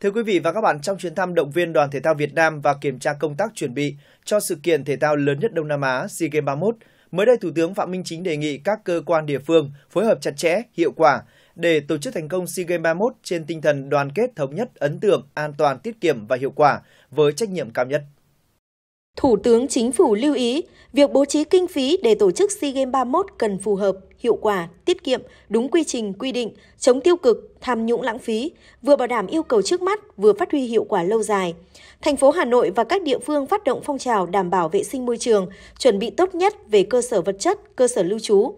Thưa quý vị và các bạn, trong chuyến thăm động viên đoàn thể thao Việt Nam và kiểm tra công tác chuẩn bị cho sự kiện thể thao lớn nhất Đông Nam Á SEA Games 31, mới đây Thủ tướng Phạm Minh Chính đề nghị các cơ quan địa phương phối hợp chặt chẽ, hiệu quả để tổ chức thành công SEA Games 31 trên tinh thần đoàn kết thống nhất, ấn tượng, an toàn, tiết kiệm và hiệu quả với trách nhiệm cao nhất. Thủ tướng Chính phủ lưu ý, việc bố trí kinh phí để tổ chức SEA Games 31 cần phù hợp, hiệu quả, tiết kiệm, đúng quy trình quy định, chống tiêu cực, tham nhũng lãng phí, vừa bảo đảm yêu cầu trước mắt, vừa phát huy hiệu quả lâu dài. Thành phố Hà Nội và các địa phương phát động phong trào đảm bảo vệ sinh môi trường, chuẩn bị tốt nhất về cơ sở vật chất, cơ sở lưu trú,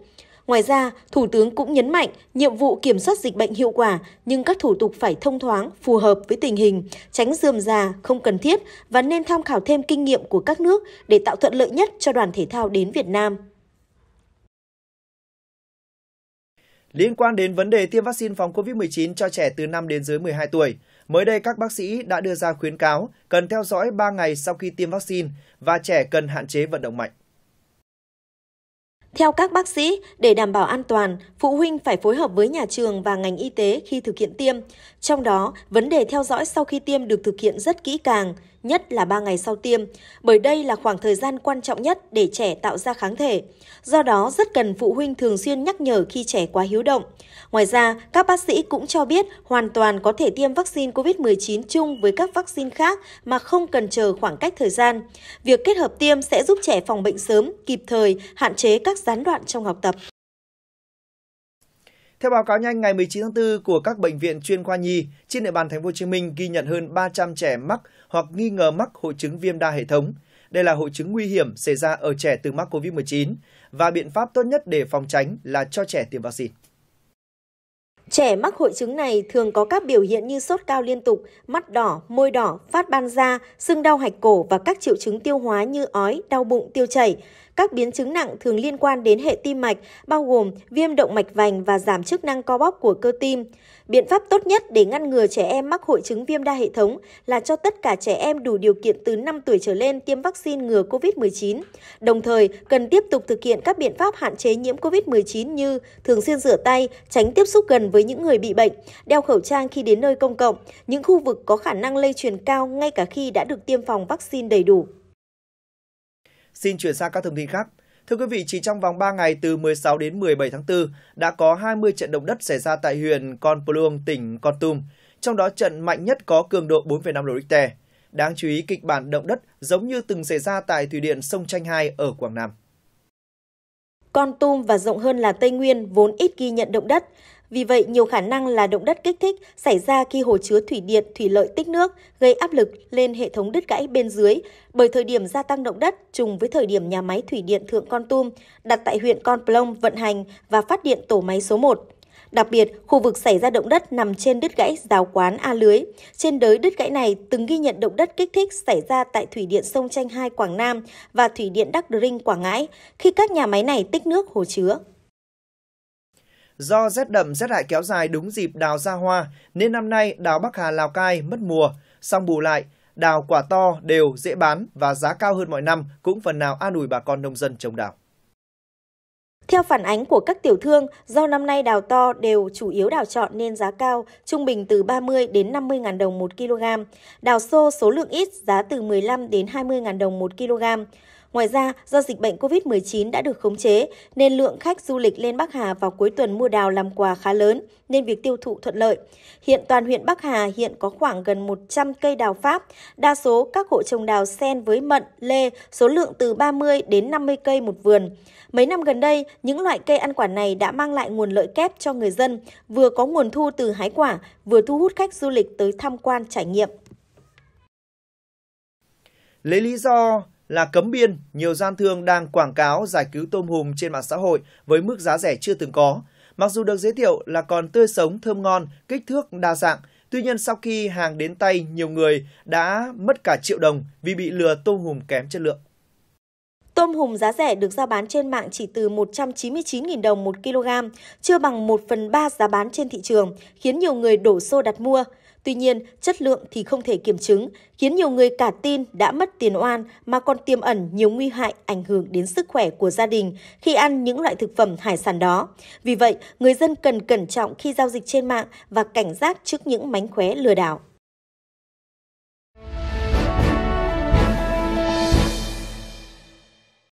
Ngoài ra, Thủ tướng cũng nhấn mạnh nhiệm vụ kiểm soát dịch bệnh hiệu quả nhưng các thủ tục phải thông thoáng, phù hợp với tình hình, tránh dườm già, không cần thiết và nên tham khảo thêm kinh nghiệm của các nước để tạo thuận lợi nhất cho đoàn thể thao đến Việt Nam. Liên quan đến vấn đề tiêm vaccine phòng COVID-19 cho trẻ từ 5 đến dưới 12 tuổi, mới đây các bác sĩ đã đưa ra khuyến cáo cần theo dõi 3 ngày sau khi tiêm vaccine và trẻ cần hạn chế vận động mạnh. Theo các bác sĩ, để đảm bảo an toàn, phụ huynh phải phối hợp với nhà trường và ngành y tế khi thực hiện tiêm. Trong đó, vấn đề theo dõi sau khi tiêm được thực hiện rất kỹ càng – nhất là 3 ngày sau tiêm, bởi đây là khoảng thời gian quan trọng nhất để trẻ tạo ra kháng thể. Do đó, rất cần phụ huynh thường xuyên nhắc nhở khi trẻ quá hiếu động. Ngoài ra, các bác sĩ cũng cho biết hoàn toàn có thể tiêm vaccine COVID-19 chung với các vaccine khác mà không cần chờ khoảng cách thời gian. Việc kết hợp tiêm sẽ giúp trẻ phòng bệnh sớm, kịp thời, hạn chế các gián đoạn trong học tập. Theo báo cáo nhanh ngày 19 tháng 4 của các bệnh viện chuyên khoa nhi, trên địa bàn thành phố Hồ Chí Minh ghi nhận hơn 300 trẻ mắc hoặc nghi ngờ mắc hội chứng viêm đa hệ thống. Đây là hội chứng nguy hiểm xảy ra ở trẻ từ mắc COVID-19 và biện pháp tốt nhất để phòng tránh là cho trẻ tiêm vaccine. Trẻ mắc hội chứng này thường có các biểu hiện như sốt cao liên tục, mắt đỏ, môi đỏ, phát ban da, sưng đau hạch cổ và các triệu chứng tiêu hóa như ói, đau bụng, tiêu chảy. Các biến chứng nặng thường liên quan đến hệ tim mạch, bao gồm viêm động mạch vành và giảm chức năng co bóp của cơ tim. Biện pháp tốt nhất để ngăn ngừa trẻ em mắc hội chứng viêm đa hệ thống là cho tất cả trẻ em đủ điều kiện từ 5 tuổi trở lên tiêm vaccine ngừa COVID-19. Đồng thời, cần tiếp tục thực hiện các biện pháp hạn chế nhiễm COVID-19 như thường xuyên rửa tay, tránh tiếp xúc gần với những người bị bệnh, đeo khẩu trang khi đến nơi công cộng, những khu vực có khả năng lây truyền cao ngay cả khi đã được tiêm phòng vaccine đầy đủ. Xin chuyển sang các thông tin khác. Thưa quý vị, chỉ trong vòng 3 ngày từ 16 đến 17 tháng 4 đã có 20 trận động đất xảy ra tại huyện Con Plong, tỉnh Con Tum, trong đó trận mạnh nhất có cường độ 4,5 độ Richter. Đáng chú ý, kịch bản động đất giống như từng xảy ra tại thủy điện sông Chanh 2 ở Quảng Nam. Con Tum và rộng hơn là Tây Nguyên vốn ít ghi nhận động đất. Vì vậy, nhiều khả năng là động đất kích thích xảy ra khi hồ chứa thủy điện, thủy lợi tích nước, gây áp lực lên hệ thống đứt gãy bên dưới, bởi thời điểm gia tăng động đất trùng với thời điểm nhà máy thủy điện Thượng Con Tum đặt tại huyện Con Plong vận hành và phát điện tổ máy số 1. Đặc biệt, khu vực xảy ra động đất nằm trên đứt gãy giáo quán A lưới. Trên đới đứt gãy này từng ghi nhận động đất kích thích xảy ra tại Thủy điện Sông Chanh 2 Quảng Nam và Thủy điện Đắc Đinh Quảng Ngãi khi các nhà máy này tích nước hồ chứa. Do rét đậm rét hại kéo dài đúng dịp đào ra hoa, nên năm nay đào Bắc Hà Lào Cai mất mùa. Song bù lại, đào quả to đều dễ bán và giá cao hơn mọi năm cũng phần nào an ủi bà con nông dân trồng đào. Theo phản ánh của các tiểu thương, do năm nay đào to đều chủ yếu đào chọn nên giá cao, trung bình từ 30 đến 50 ngàn đồng 1 kg. Đào xô số lượng ít, giá từ 15 đến 20 ngàn đồng 1 kg. Ngoài ra, do dịch bệnh COVID-19 đã được khống chế, nên lượng khách du lịch lên Bắc Hà vào cuối tuần mua đào làm quà khá lớn, nên việc tiêu thụ thuận lợi. Hiện toàn huyện Bắc Hà hiện có khoảng gần 100 cây đào Pháp. Đa số các hộ trồng đào sen với mận, lê, số lượng từ 30 đến 50 cây một vườn. Mấy năm gần đây, những loại cây ăn quả này đã mang lại nguồn lợi kép cho người dân, vừa có nguồn thu từ hái quả, vừa thu hút khách du lịch tới tham quan trải nghiệm. Lấy lý do là cấm biên, nhiều gian thương đang quảng cáo giải cứu tôm hùm trên mạng xã hội với mức giá rẻ chưa từng có. Mặc dù được giới thiệu là còn tươi sống, thơm ngon, kích thước đa dạng, tuy nhiên sau khi hàng đến tay, nhiều người đã mất cả triệu đồng vì bị lừa tôm hùm kém chất lượng. Tôm hùm giá rẻ được giao bán trên mạng chỉ từ 199.000 đồng 1 kg, chưa bằng 1 phần 3 giá bán trên thị trường, khiến nhiều người đổ xô đặt mua. Tuy nhiên, chất lượng thì không thể kiểm chứng, khiến nhiều người cả tin đã mất tiền oan mà còn tiềm ẩn nhiều nguy hại ảnh hưởng đến sức khỏe của gia đình khi ăn những loại thực phẩm hải sản đó. Vì vậy, người dân cần cẩn trọng khi giao dịch trên mạng và cảnh giác trước những mánh khóe lừa đảo.